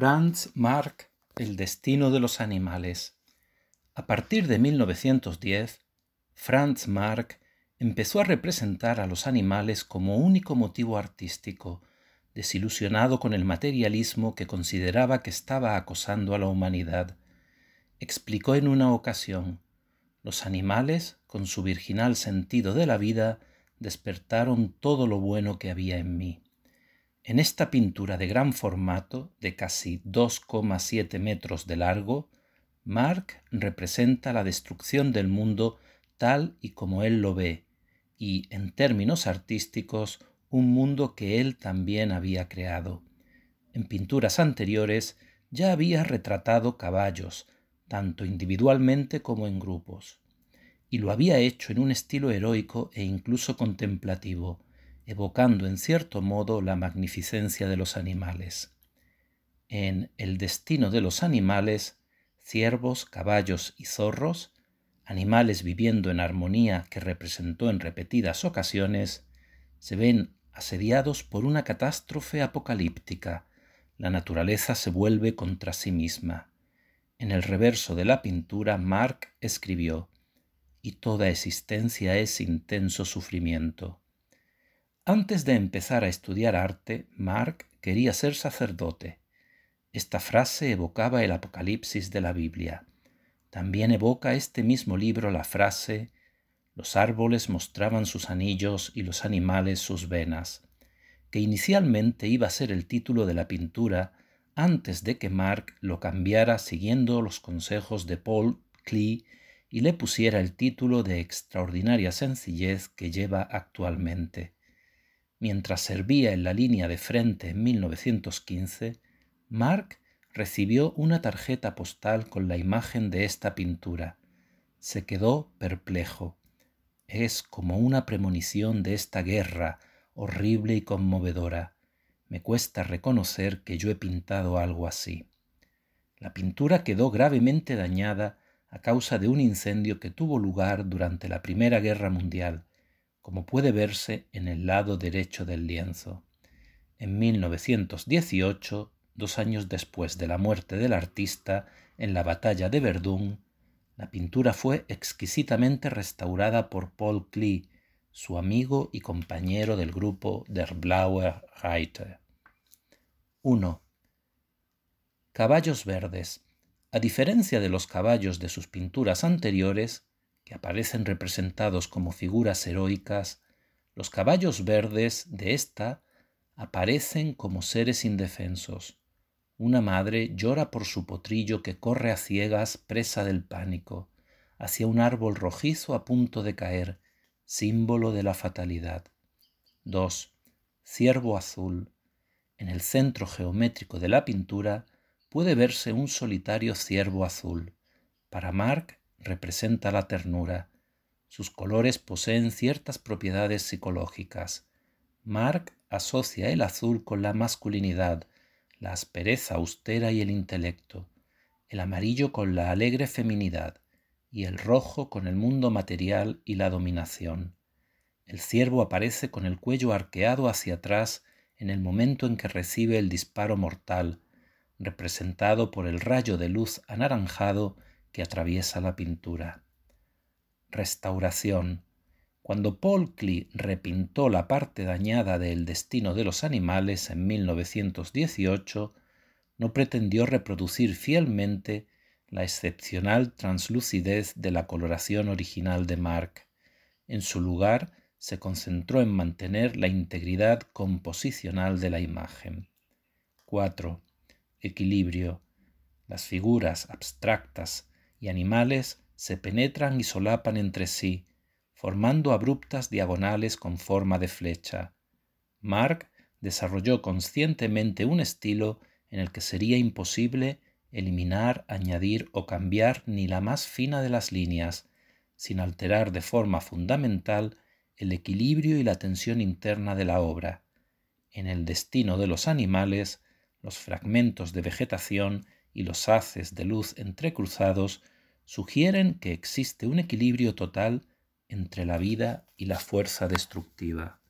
Franz Marc, El destino de los animales. A partir de 1910, Franz Marc empezó a representar a los animales como único motivo artístico, desilusionado con el materialismo que consideraba que estaba acosando a la humanidad. Explicó en una ocasión, los animales, con su virginal sentido de la vida, despertaron todo lo bueno que había en mí. En esta pintura de gran formato, de casi 2,7 metros de largo, Mark representa la destrucción del mundo tal y como él lo ve, y, en términos artísticos, un mundo que él también había creado. En pinturas anteriores ya había retratado caballos, tanto individualmente como en grupos, y lo había hecho en un estilo heroico e incluso contemplativo, evocando en cierto modo la magnificencia de los animales. En El destino de los animales, ciervos, caballos y zorros, animales viviendo en armonía que representó en repetidas ocasiones, se ven asediados por una catástrofe apocalíptica. La naturaleza se vuelve contra sí misma. En el reverso de la pintura, Mark escribió, y toda existencia es intenso sufrimiento. Antes de empezar a estudiar arte, Mark quería ser sacerdote. Esta frase evocaba el Apocalipsis de la Biblia. También evoca este mismo libro la frase Los árboles mostraban sus anillos y los animales sus venas, que inicialmente iba a ser el título de la pintura antes de que Mark lo cambiara siguiendo los consejos de Paul Klee y le pusiera el título de extraordinaria sencillez que lleva actualmente. Mientras servía en la línea de frente en 1915, Mark recibió una tarjeta postal con la imagen de esta pintura. Se quedó perplejo. Es como una premonición de esta guerra, horrible y conmovedora. Me cuesta reconocer que yo he pintado algo así. La pintura quedó gravemente dañada a causa de un incendio que tuvo lugar durante la Primera Guerra Mundial como puede verse en el lado derecho del lienzo. En 1918, dos años después de la muerte del artista en la batalla de Verdún, la pintura fue exquisitamente restaurada por Paul Klee, su amigo y compañero del grupo Der Blauer Reiter. 1. Caballos verdes. A diferencia de los caballos de sus pinturas anteriores, que aparecen representados como figuras heroicas, los caballos verdes de esta aparecen como seres indefensos. Una madre llora por su potrillo que corre a ciegas presa del pánico, hacia un árbol rojizo a punto de caer, símbolo de la fatalidad. 2. Ciervo azul. En el centro geométrico de la pintura puede verse un solitario ciervo azul. Para Mark, representa la ternura. Sus colores poseen ciertas propiedades psicológicas. Mark asocia el azul con la masculinidad, la aspereza austera y el intelecto, el amarillo con la alegre feminidad y el rojo con el mundo material y la dominación. El ciervo aparece con el cuello arqueado hacia atrás en el momento en que recibe el disparo mortal, representado por el rayo de luz anaranjado que atraviesa la pintura. Restauración. Cuando Paul repintó la parte dañada de El destino de los animales en 1918, no pretendió reproducir fielmente la excepcional translucidez de la coloración original de Mark. En su lugar, se concentró en mantener la integridad composicional de la imagen. 4. Equilibrio. Las figuras abstractas y animales se penetran y solapan entre sí, formando abruptas diagonales con forma de flecha. Mark desarrolló conscientemente un estilo en el que sería imposible eliminar, añadir o cambiar ni la más fina de las líneas, sin alterar de forma fundamental el equilibrio y la tensión interna de la obra. En el destino de los animales, los fragmentos de vegetación y los haces de luz entrecruzados sugieren que existe un equilibrio total entre la vida y la fuerza destructiva.